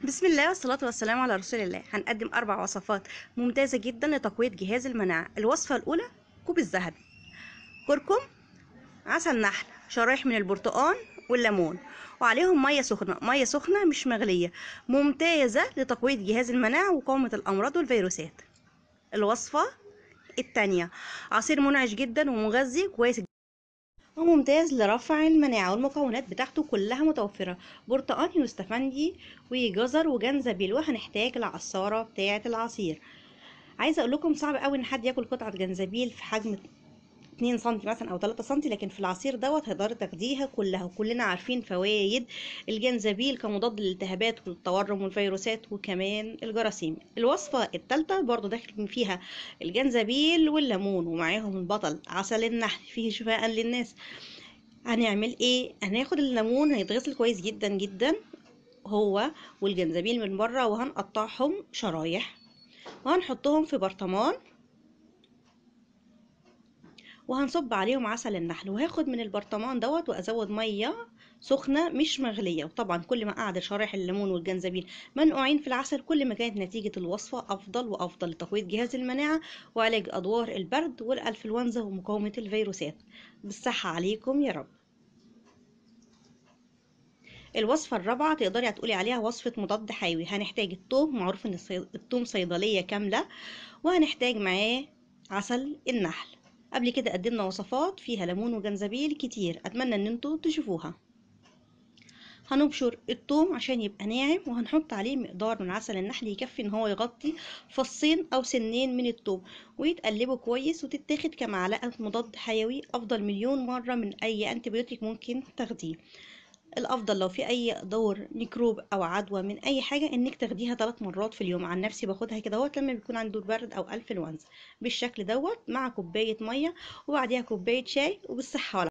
بسم الله والصلاة والسلام على رسول الله هنقدم أربع وصفات ممتازة جدا لتقوية جهاز المناعة الوصفة الأولى كوب الذهب كركم عسل نحل شرايح من البرتقال والليمون وعليهم مية سخنة مية سخنة مش مغلية ممتازة لتقوية جهاز المناعة وقاومة الأمراض والفيروسات الوصفة التانية عصير منعش جدا ومغذي كويس وممتاز لرفع المناعة والمكونات بتاعته كلها متوفرة برتقان يوستفندي وجزر وجنزبيل وهنحتاج العصارة بتاعة العصير عايزة اقول لكم صعب قوي ان حد ياكل قطعة جنزبيل في حجم 2 سم مثلا او 3 سم لكن في العصير دوت هتقدري تاخديها كلها وكلنا عارفين فوائد الجنزبيل كمضاد للالتهابات والتورم والفيروسات وكمان الجراثيم الوصفه الثالثه برضو داخل فيها الجنزبيل والليمون ومعاهم البطل عسل النحل فيه شفاء للناس هنعمل ايه هناخد الليمون هيتغسل كويس جدا جدا هو والجنزبيل من بره وهنقطعهم شرايح وهنحطهم في برطمان وهنصب عليهم عسل النحل وهاخد من البرطمان دوت وازود ميه سخنه مش مغليه وطبعا كل ما قعد شرايح الليمون والجنزبيل منقوعين في العسل كل ما كانت نتيجه الوصفه افضل وافضل لتقويه جهاز المناعه وعلاج ادوار البرد والانفلونزا ومقاومه الفيروسات بالصحه عليكم يا رب الوصفة الرابعة تقدري هتقولي عليها وصفة مضاد حيوي هنحتاج الثوم معروف ان الثوم صيدلية كاملة وهنحتاج معاه عسل النحل قبل كده قدمنا وصفات فيها ليمون وجنزبيل كتير اتمنى ان انتوا تشوفوها هنبشر الثوم عشان يبقى ناعم وهنحط عليه مقدار من عسل النحل يكفي ان هو يغطي فصين او سنين من الثوم ويتقلبوا كويس وتتاخد كمعلقه مضاد حيوي افضل مليون مره من اي انتبيوتيك ممكن تاخديه الافضل لو في اي دور ميكروب او عدوى من اي حاجه انك تاخديها ثلاث مرات في اليوم عن نفسي باخدها كده اهوت لما بيكون عندي دور برد او انفلونزا بالشكل دوت مع كوبايه ميه وبعديها كوبايه شاي وبالصحه